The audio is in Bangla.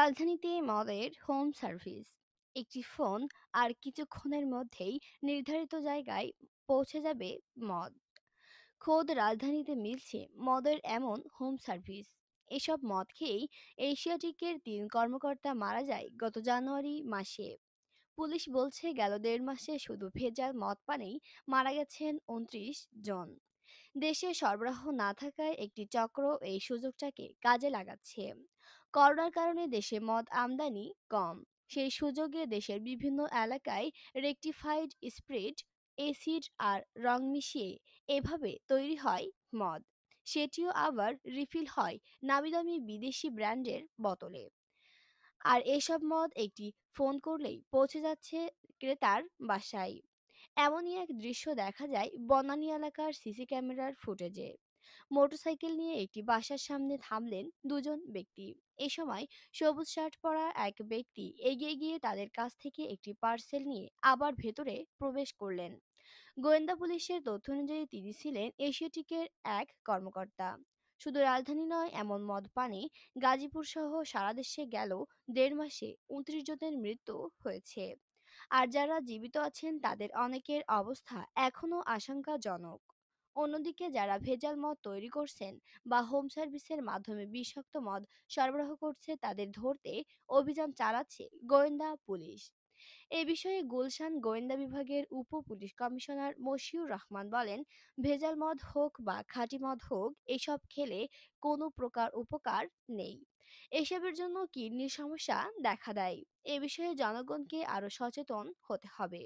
রাজধানীতে মদের হোম সার্ভিস একটি ফোন আর কিছুক্ষণের মধ্যেই নির্ধারিত জায়গায় পৌঁছে যাবে মদ খোদ রাজধানীতে মিলছে মদের এমন হোম সার্ভিস এসব মদ খেয়েই এশিয়াটিকের তিন কর্মকর্তা মারা যায় গত জানুয়ারি মাসে পুলিশ বলছে গেল দেড় মাসে শুধু ভেজাল মদ পানেই মারা গেছেন উনত্রিশ জন দেশে সরবরাহ না থাকায় একটি চক্র এই সুযোগটাকে কাজে লাগাচ্ছে করোনার কারণে দেশে মদ আমদানি কম সেই সুযোগে দেশের বিভিন্ন এলাকায় রেকটিফাইড স্প্রেড এসিড আর রং মিশিয়ে এভাবে তৈরি হয় মদ সেটিও আবার রিফিল হয় নামিদামি বিদেশি ব্র্যান্ডের বোতলে আর এসব মদ একটি ফোন করলেই পৌঁছে যাচ্ছে ক্রেতার বাসায় এমনই এক দৃশ্য দেখা যায় বনানী এলাকার সিসি ক্যামেরার ফুটেজে মোটরসাইকেল নিয়ে একটি বাসার সামনে থামলেন দুজন ব্যক্তি এ সময় সবুজ শার্ট পরা এক ব্যক্তি এগিয়ে গিয়ে তাদের কাছ থেকে একটি পার্সেল নিয়ে আবার ভেতরে প্রবেশ করলেন গোয়েন্দা পুলিশের তথ্য অনুযায়ী তিনি ছিলেন এশিয়াটিকের এক কর্মকর্তা শুধু রাজধানী নয় এমন মদ পানে গাজীপুর সহ সারা দেশে গেল দেড় মাসে উনত্রিশ জনের মৃত্যু হয়েছে আর যারা জীবিত আছেন তাদের অনেকের অবস্থা এখনও আশঙ্কাজনক অন্যদিকে যারা ভেজাল মদ তৈরি করছেন বা হোম সার্ভিসের মাধ্যমে বিষাক্ত মদ সরবরাহ করছে তাদের ধরতে অভিযান চালাচ্ছে গোয়েন্দা পুলিশ এ বিষয়ে গুলশান গোয়েন্দা বিভাগের উপ পুলিশ কমিশনার মশিউর রহমান বলেন ভেজাল মদ হোক বা খাঁটি মদ হোক এসব খেলে কোনো প্রকার উপকার নেই এসবের জন্য কিডনির সমস্যা দেখা দেয় এ বিষয়ে জনগণকে আরও সচেতন হতে হবে